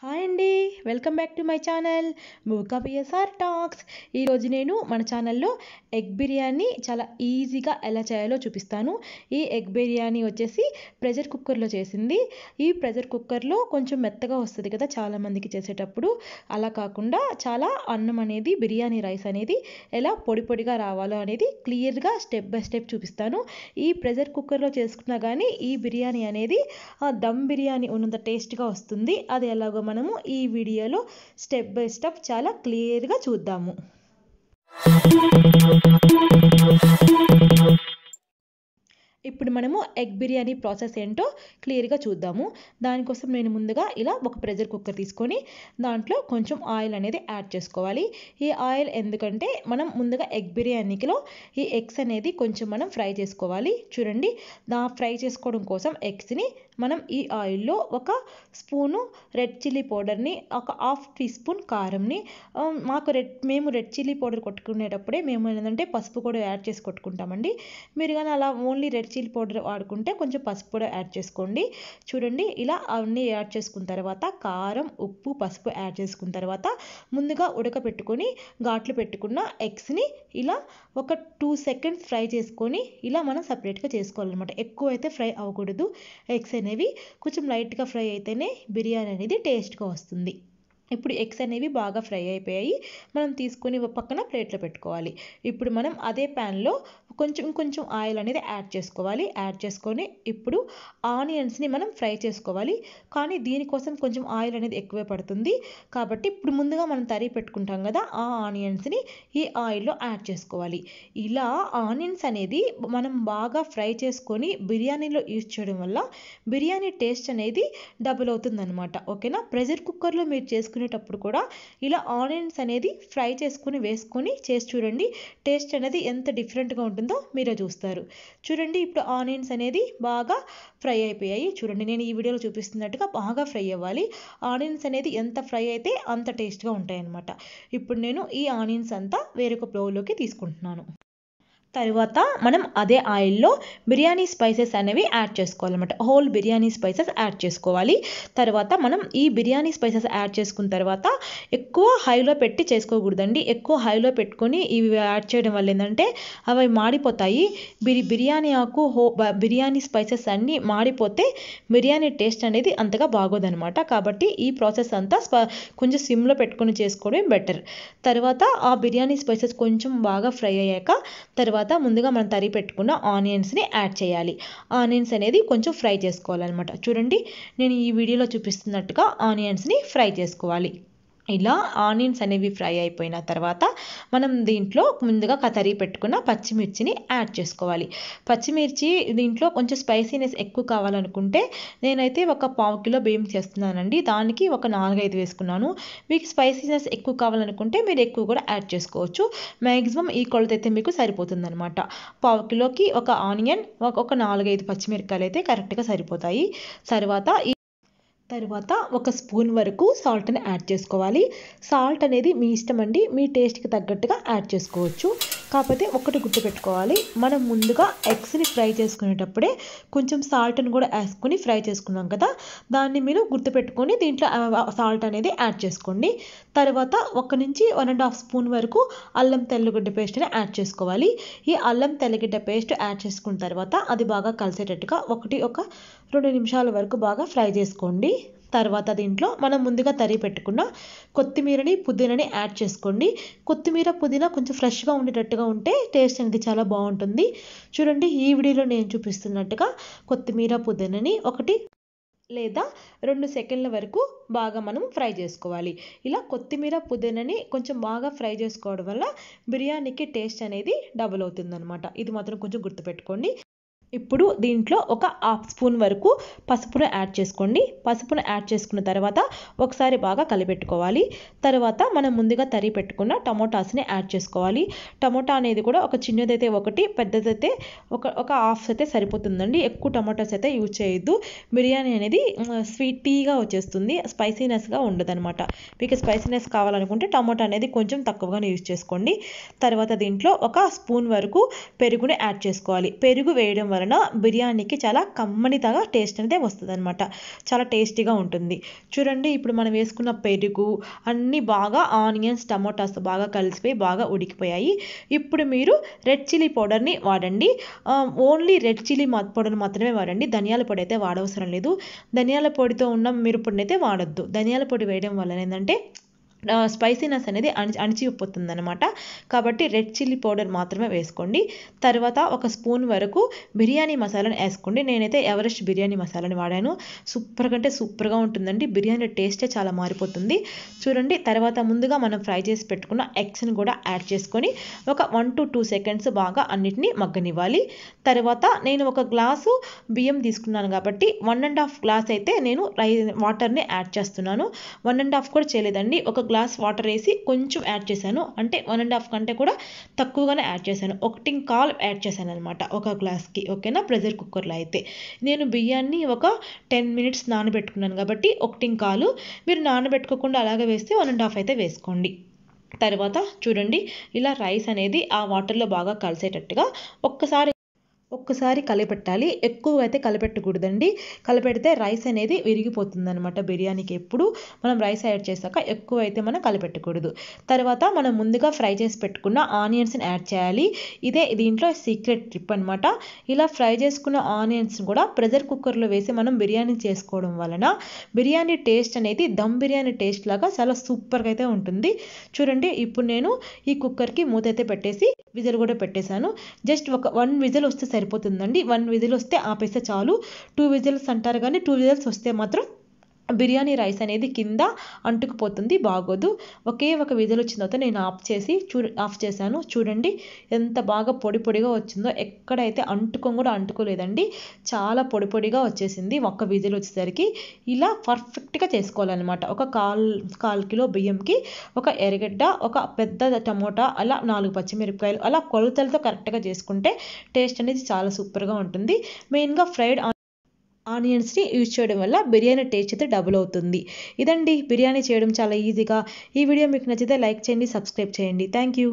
hi అండి welcome back to my channel Mooka P S R talks ఈరోజు నేను మన ఛానల్లో ఎగ్ బిర్యానీ చాలా ఈజీగా ఎలా చేయాలో చూపిస్తాను ఈ ఎగ్ బిర్యానీ వచ్చేసి ప్రెషర్ కుక్కర్లో చేసింది ఈ ప్రెషర్ కుక్కర్లో కొంచెం మెత్తగా వస్తుంది కదా చాలామందికి చేసేటప్పుడు అలా కాకుండా చాలా అన్నం అనేది బిర్యానీ రైస్ అనేది ఎలా పొడి పొడిగా రావాలో అనేది క్లియర్గా స్టెప్ బై స్టెప్ చూపిస్తాను ఈ ప్రెషర్ కుక్కర్లో చేసుకున్నా కానీ ఈ బిర్యానీ అనేది దమ్ బిర్యానీ ఉన్నంత టేస్ట్గా వస్తుంది అది ఎలాగో మనము ఈ వీడియోలో స్టెప్ బై స్టెప్ చాలా క్లియర్గా చూద్దాము ఇప్పుడు మనము ఎగ్ బిర్యానీ ప్రాసెస్ ఏంటో క్లియర్గా చూద్దాము దానికోసం నేను ముందుగా ఇలా ఒక ప్రెషర్ కుక్కర్ తీసుకొని దాంట్లో కొంచెం ఆయిల్ అనేది యాడ్ చేసుకోవాలి ఈ ఆయిల్ ఎందుకంటే మనం ముందుగా ఎగ్ బిర్యానీకిలో ఈ ఎగ్స్ అనేది కొంచెం మనం ఫ్రై చేసుకోవాలి చూడండి దా ఫ్రై చేసుకోవడం కోసం ఎగ్స్ని మనం ఈ ఆయిల్లో ఒక స్పూను రెడ్ చిల్లీ పౌడర్ని ఒక హాఫ్ టీ స్పూన్ కారంని మాకు రెడ్ మేము రెడ్ చిల్లీ పౌడర్ కొట్టుకునేటప్పుడే మేము ఏంటంటే పసుపు కూడా యాడ్ చేసి కొట్టుకుంటామండి మీరు కానీ అలా ఓన్లీ రెడ్ చిల్లీ పౌడర్ వాడుకుంటే కొంచెం పసుపు కూడా యాడ్ చేసుకోండి చూడండి ఇలా అవన్నీ యాడ్ చేసుకున్న తర్వాత కారం ఉప్పు పసుపు యాడ్ చేసుకున్న తర్వాత ముందుగా ఉడకపెట్టుకొని ఘాట్లు పెట్టుకున్న ఎగ్స్ని ఇలా ఒక టూ సెకండ్స్ ఫ్రై చేసుకొని ఇలా మనం సపరేట్గా చేసుకోవాలన్నమాట ఎక్కువ అయితే ఫ్రై అవ్వకూడదు ఎగ్స్ అనేవి కొంచెం లైట్గా ఫ్రై అయితేనే బిర్యానీ అనేది టేస్ట్గా వస్తుంది ఇప్పుడు ఎగ్స్ అనేవి బాగా ఫ్రై అయిపోయాయి మనం తీసుకొని పక్కన ప్లేట్లో పెట్టుకోవాలి ఇప్పుడు మనం అదే ప్యాన్లో కొంచెం కొంచెం ఆయిల్ అనేది యాడ్ చేసుకోవాలి యాడ్ చేసుకొని ఇప్పుడు ఆనియన్స్ని మనం ఫ్రై చేసుకోవాలి కానీ దీనికోసం కొంచెం ఆయిల్ అనేది ఎక్కువే పడుతుంది కాబట్టి ఇప్పుడు ముందుగా మనం తరి పెట్టుకుంటాం కదా ఆ ఆనియన్స్ని ఈ ఆయిల్లో యాడ్ చేసుకోవాలి ఇలా ఆనియన్స్ అనేది మనం బాగా ఫ్రై చేసుకొని బిర్యానీలో యూజ్ చేయడం వల్ల బిర్యానీ టేస్ట్ అనేది డబుల్ అవుతుందన్నమాట ఓకేనా ప్రెషర్ కుక్కర్లో మీరు చేసుకునేటప్పుడు కూడా ఇలా ఆనియన్స్ అనేది ఫ్రై చేసుకుని వేసుకొని చేసి చూడండి టేస్ట్ అనేది ఎంత డిఫరెంట్గా ఉంటుంది ఉంటుందో మీరే చూస్తారు చూడండి ఇప్పుడు ఆనియన్స్ అనేది బాగా ఫ్రై అయిపోయాయి చూడండి నేను ఈ వీడియోలో చూపిస్తున్నట్టుగా బాగా ఫ్రై అవ్వాలి ఆనియన్స్ అనేది ఎంత ఫ్రై అయితే అంత టేస్ట్గా అన్నమాట ఇప్పుడు నేను ఈ ఆనియన్స్ అంతా వేరొక ప్లోలోకి తీసుకుంటున్నాను తర్వాత మనం అదే ఆయిల్లో బిర్యానీ స్పైసెస్ అనేవి యాడ్ చేసుకోవాలన్నమాట హోల్ బిర్యానీ స్పైసెస్ యాడ్ చేసుకోవాలి తర్వాత మనం ఈ బిర్యానీ స్పైసెస్ యాడ్ చేసుకున్న తర్వాత ఎక్కువ హైలో పెట్టి చేసుకోకూడదండి ఎక్కువ హైలో పెట్టుకొని ఇవి యాడ్ చేయడం వల్ల ఏంటంటే అవి మాడిపోతాయి బిరి బిర్యానీ ఆకు హో బిర్యానీ స్పైసెస్ అన్నీ మాడిపోతే బిర్యానీ టేస్ట్ అనేది అంతగా బాగోదనమాట కాబట్టి ఈ ప్రాసెస్ అంతా కొంచెం సిమ్లో పెట్టుకొని చేసుకోవడం బెటర్ తర్వాత ఆ బిర్యానీ స్పైసెస్ కొంచెం బాగా ఫ్రై అయ్యాక తర్వాత తర్వాత ముందుగా మనం తరి పెట్టుకున్న ఆనియన్స్ని యాడ్ చేయాలి ఆనియన్స్ అనేది కొంచెం ఫ్రై చేసుకోవాలన్నమాట చూడండి నేను ఈ వీడియోలో చూపిస్తున్నట్టుగా ఆనియన్స్ని ఫ్రై చేసుకోవాలి ఇలా ఆనియన్స్ అనేవి ఫ్రై అయిపోయిన తర్వాత మనం దీంట్లో ముందుగా కతరి పెట్టుకున్న పచ్చిమిర్చిని యాడ్ చేసుకోవాలి పచ్చిమిర్చి దీంట్లో కొంచెం స్పైసీనెస్ ఎక్కువ కావాలనుకుంటే నేనైతే ఒక పావు కిలో బియ్యం చేస్తున్నానండి దానికి ఒక నాలుగైదు వేసుకున్నాను మీకు స్పైసీనెస్ ఎక్కువ కావాలనుకుంటే మీరు ఎక్కువ కూడా యాడ్ చేసుకోవచ్చు మ్యాక్సిమం ఈ కొలత అయితే మీకు సరిపోతుందనమాట పావు కిలోకి ఒక ఆనియన్ ఒక నాలుగైదు పచ్చిమిరపకాయలు అయితే కరెక్ట్గా సరిపోతాయి తర్వాత తర్వాత ఒక స్పూన్ వరకు సాల్ట్ని యాడ్ చేసుకోవాలి సాల్ట్ అనేది మీ ఇష్టం అండి మీ టేస్ట్కి తగ్గట్టుగా యాడ్ చేసుకోవచ్చు కాకపోతే ఒకటి గుర్తు పెట్టుకోవాలి మనం ముందుగా ఎగ్స్ని ఫ్రై చేసుకునేటప్పుడే కొంచెం సాల్ట్ని కూడా వేసుకొని ఫ్రై చేసుకున్నాం కదా దాన్ని మీరు గుర్తుపెట్టుకొని దీంట్లో సాల్ట్ అనేది యాడ్ చేసుకోండి తర్వాత ఒక నుంచి వన్ అండ్ హాఫ్ స్పూన్ వరకు అల్లం తెల్లగడ్డ పేస్ట్ని యాడ్ చేసుకోవాలి ఈ అల్లం తెల్లగడ్డ పేస్ట్ యాడ్ చేసుకున్న తర్వాత అది బాగా కలిసేటట్టుగా ఒకటి ఒక రెండు నిమిషాల వరకు బాగా ఫ్రై చేసుకోండి తర్వాత దీంట్లో మనం ముందుగా తరి పెట్టుకున్న కొత్తిమీరని పుదీనాని యాడ్ చేసుకోండి కొత్తిమీర పుదీనా కొంచెం ఫ్రెష్గా ఉండేటట్టుగా ఉంటే టేస్ట్ అనేది చాలా బాగుంటుంది చూడండి ఈ వీడియోలో నేను చూపిస్తున్నట్టుగా కొత్తిమీర పుదీనాని ఒకటి లేదా రెండు సెకండ్ల వరకు బాగా మనం ఫ్రై చేసుకోవాలి ఇలా కొత్తిమీర పుదీనాని కొంచెం బాగా ఫ్రై చేసుకోవడం వల్ల బిర్యానీకి టేస్ట్ అనేది డబుల్ అవుతుందనమాట ఇది మాత్రం కొంచెం గుర్తుపెట్టుకోండి ఇప్పుడు దీంట్లో ఒక హాఫ్ స్పూన్ వరకు పసుపును యాడ్ చేసుకోండి పసుపును యాడ్ చేసుకున్న తర్వాత ఒకసారి బాగా కలిపెట్టుకోవాలి తర్వాత మనం ముందుగా తరి పెట్టుకున్న టమోటాస్ని యాడ్ చేసుకోవాలి టమోటా అనేది కూడా ఒక చిన్నదైతే ఒకటి పెద్దదైతే ఒక ఒక హాఫ్ అయితే సరిపోతుందండి ఎక్కువ టమోటాస్ అయితే యూజ్ చేయొద్దు బిర్యానీ అనేది స్వీట్ టీగా వచ్చేస్తుంది స్పైసీనెస్గా ఉండదనమాట మీకు స్పైసీనెస్ కావాలనుకుంటే టమోటా అనేది కొంచెం తక్కువగానే యూజ్ చేసుకోండి తర్వాత దీంట్లో ఒక స్పూన్ వరకు పెరుగుని యాడ్ చేసుకోవాలి పెరుగు వేయడం వలన బిర్యానీకి చాలా కమ్మనితగా టేస్ట్ అనేది వస్తుంది అనమాట చాలా టేస్టీగా ఉంటుంది చూడండి ఇప్పుడు మనం వేసుకున్న పెరుగు అన్నీ బాగా ఆనియన్స్ టమాటాస్ బాగా కలిసిపోయి బాగా ఉడికిపోయాయి ఇప్పుడు మీరు రెడ్ చిల్లీ పౌడర్ని వాడండి ఓన్లీ రెడ్ చిల్లీ పౌడర్ మాత్రమే వాడండి ధనియాల పొడి అయితే వాడవసరం లేదు ధనియాల పొడితో ఉన్న మిరపొడిని అయితే వాడద్దు ధనియాల పొడి వేయడం వల్ల ఏంటంటే స్పైసీనెస్ అనేది అణి అణిచిపోతుంది అనమాట కాబట్టి రెడ్ చిల్లీ పౌడర్ మాత్రమే వేసుకోండి తర్వాత ఒక స్పూన్ వరకు బిర్యానీ మసాలాను వేసుకోండి నేనైతే ఎవరెస్ట్ బిర్యానీ మసాలాని వాడాను సూపర్ కంటే సూపర్గా ఉంటుందండి బిర్యానీ టేస్టే చాలా మారిపోతుంది చూడండి తర్వాత ముందుగా మనం ఫ్రై చేసి పెట్టుకున్న ఎగ్స్ని కూడా యాడ్ చేసుకొని ఒక వన్ టు టూ సెకండ్స్ బాగా అన్నిటినీ మగ్గనివ్వాలి తర్వాత నేను ఒక గ్లాసు బియ్యం తీసుకున్నాను కాబట్టి వన్ అండ్ హాఫ్ గ్లాస్ అయితే నేను రై వాటర్ని యాడ్ చేస్తున్నాను వన్ అండ్ హాఫ్ కూడా చేయలేదండి ఒక గ్లాస్ గ్లాస్ వాటర్ వేసి కొంచెం యాడ్ చేశాను అంటే వన్ అండ్ హాఫ్ కంటే కూడా తక్కువగానే యాడ్ చేశాను ఒకటి కాల్ యాడ్ చేశాను అనమాట ఒక గ్లాస్కి ఓకేనా ప్రెజర్ కుక్కర్లో అయితే నేను బియ్యాన్ని ఒక టెన్ మినిట్స్ నానబెట్టుకున్నాను కాబట్టి ఒకటి కాలు మీరు నానబెట్టుకోకుండా అలాగే వేస్తే వన్ అండ్ హాఫ్ అయితే వేసుకోండి తర్వాత చూడండి ఇలా రైస్ అనేది ఆ వాటర్లో బాగా కలిసేటట్టుగా ఒక్కసారి ఒక్కసారి కలపెట్టాలి ఎక్కువ అయితే కలపెట్టకూడదండి కలపెడితే రైస్ అనేది విరిగిపోతుంది అనమాట బిర్యానీకి ఎప్పుడు మనం రైస్ యాడ్ చేశాక ఎక్కువ అయితే మనం కలపెట్టకూడదు తర్వాత మనం ముందుగా ఫ్రై చేసి పెట్టుకున్న ఆనియన్స్ని యాడ్ చేయాలి ఇదే దీంట్లో సీక్రెట్ ట్రిప్ అనమాట ఇలా ఫ్రై చేసుకున్న ఆనియన్స్ కూడా ప్రెషర్ కుక్కర్లో వేసి మనం బిర్యానీ చేసుకోవడం వలన బిర్యానీ టేస్ట్ అనేది దమ్ బిర్యానీ టేస్ట్ లాగా చాలా సూపర్గా అయితే ఉంటుంది చూడండి ఇప్పుడు నేను ఈ కుక్కర్కి మూత అయితే పెట్టేసి విజల్ కూడా పెట్టేశాను జస్ట్ ఒక వన్ విజల్ వస్తే సరిపోతుందండి వన్ విజిల్ వస్తే ఆపేస్తే చాలు టూ విజిల్స్ అంటారు కానీ టూ విజిల్స్ వస్తే మాత్రం బిర్యానీ రైస్ అనేది కింద అంటుకుపోతుంది బాగోదు ఒకే ఒక విధులు వచ్చిన తర్వాత నేను ఆఫ్ చేసి చూ ఆఫ్ చేశాను చూడండి ఎంత బాగా పొడి పొడిగా వచ్చిందో ఎక్కడైతే అంటుకం కూడా అంటుకోలేదండి చాలా పొడి పొడిగా వచ్చేసింది ఒక్క విధులు వచ్చేసరికి ఇలా పర్ఫెక్ట్గా చేసుకోవాలన్నమాట ఒక కాల్ కాల్ కిలో బియ్యంకి ఒక ఎరగడ్డ ఒక పెద్ద టమోటా అలా నాలుగు పచ్చిమిరపకాయలు అలా కొలతలతో కరెక్ట్గా చేసుకుంటే టేస్ట్ అనేది చాలా సూపర్గా ఉంటుంది మెయిన్గా ఫ్రైడ్ ఆనియన్స్ని యూజ్ చేయడం వల్ల బిర్యానీ టేస్ట్ అయితే డబుల్ అవుతుంది ఇదండి బిర్యానీ చేయడం చాలా ఈజీగా ఈ వీడియో మీకు నచ్చితే లైక్ చేయండి సబ్స్క్రైబ్ చేయండి థ్యాంక్ యూ